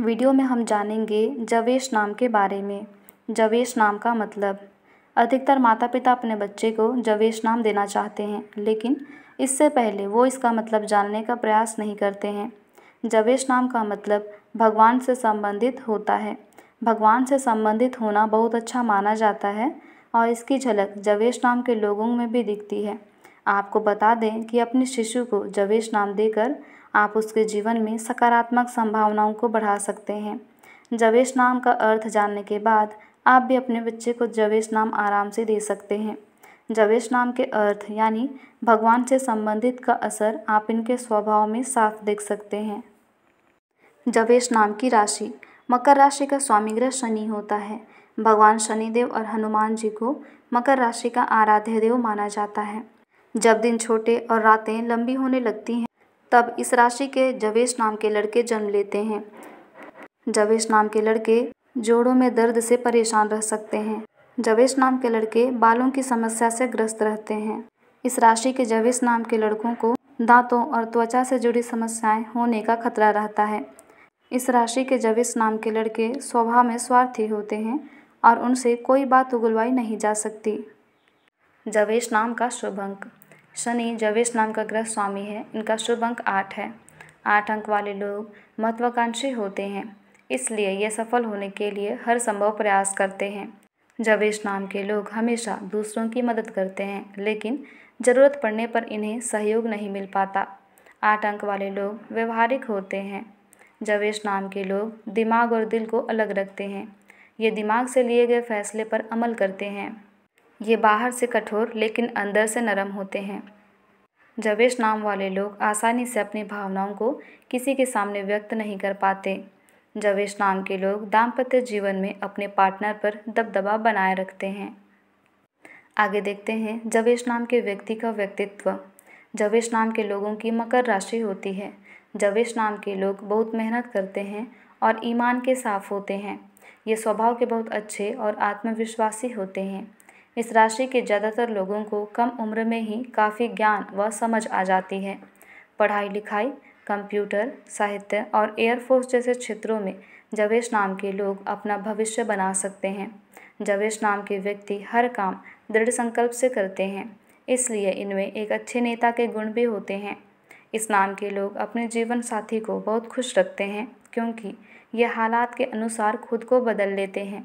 video में हम जानेंगे जवेश नाम के बारे में जवेश नाम का मतलब अधिकतर माता पिता अपने बच्चे को जवेश नाम देना चाहते हैं लेकिन इससे पहले वो इसका मतलब जानने का प्रयास नहीं करते हैं जवेश नाम का मतलब भगवान से संबंधित होता है भगवान से संबंधित होना बहुत अच्छा माना जाता है और इसकी झलक जवेश नाम के लोगों में भी दिखती है आपको बता दें कि अपने शिशु को जवेश नाम देकर आप उसके जीवन में सकारात्मक संभावनाओं को बढ़ा सकते हैं जवेश नाम का अर्थ जानने के बाद आप भी अपने बच्चे को जवेश नाम आराम से दे सकते हैं जवेश नाम के अर्थ यानी भगवान से संबंधित का असर आप इनके स्वभाव में साफ देख सकते हैं जवेश नाम की राशि मकर राशि का स्वामी ग्रह शनि होता है भगवान शनिदेव और हनुमान जी को मकर राशि का आराध्य देव माना जाता है जब दिन छोटे और रातें लंबी होने लगती हैं तब इस राशि के जवेश नाम के लड़के जन्म लेते हैं जवेश नाम के लड़के जोड़ों में दर्द से परेशान रह सकते हैं जवेश नाम के लड़के बालों की समस्या से ग्रस्त रहते हैं इस राशि के जवेश नाम के लड़कों को दांतों और त्वचा से जुड़ी समस्याएं होने का खतरा रहता है इस राशि के जवेश नाम के लड़के स्वभाव में स्वार्थी होते हैं और उनसे कोई बात उगलवाई नहीं जा सकती जवेश नाम का शुभ अंक शनि जवेश नाम का ग्रह स्वामी है इनका शुभ अंक आठ है आठ अंक वाले लोग महत्वाकांक्षी होते हैं इसलिए ये सफल होने के लिए हर संभव प्रयास करते हैं जवेश नाम के लोग हमेशा दूसरों की मदद करते हैं लेकिन ज़रूरत पड़ने पर इन्हें सहयोग नहीं मिल पाता आठ अंक वाले लोग व्यवहारिक होते हैं जवेश नाम के लोग दिमाग और दिल को अलग रखते हैं ये दिमाग से लिए गए फैसले पर अमल करते हैं ये बाहर से कठोर लेकिन अंदर से नरम होते हैं जवेश नाम वाले लोग आसानी से अपनी भावनाओं को किसी के सामने व्यक्त नहीं कर पाते जवेश नाम के लोग दाम्पत्य जीवन में अपने पार्टनर पर दबदबा बनाए रखते हैं आगे देखते हैं जवेश नाम के व्यक्ति का व्यक्तित्व जवेश नाम के लोगों की मकर राशि होती है जवेश नाम के लोग बहुत मेहनत करते हैं और ईमान के साफ होते हैं ये स्वभाव के बहुत अच्छे और आत्मविश्वासी होते हैं इस राशि के ज़्यादातर लोगों को कम उम्र में ही काफ़ी ज्ञान व समझ आ जाती है पढ़ाई लिखाई कंप्यूटर साहित्य और एयरफोर्स जैसे क्षेत्रों में जवेश नाम के लोग अपना भविष्य बना सकते हैं जवेश नाम के व्यक्ति हर काम दृढ़ संकल्प से करते हैं इसलिए इनमें एक अच्छे नेता के गुण भी होते हैं इस नाम के लोग अपने जीवन साथी को बहुत खुश रखते हैं क्योंकि ये हालात के अनुसार खुद को बदल लेते हैं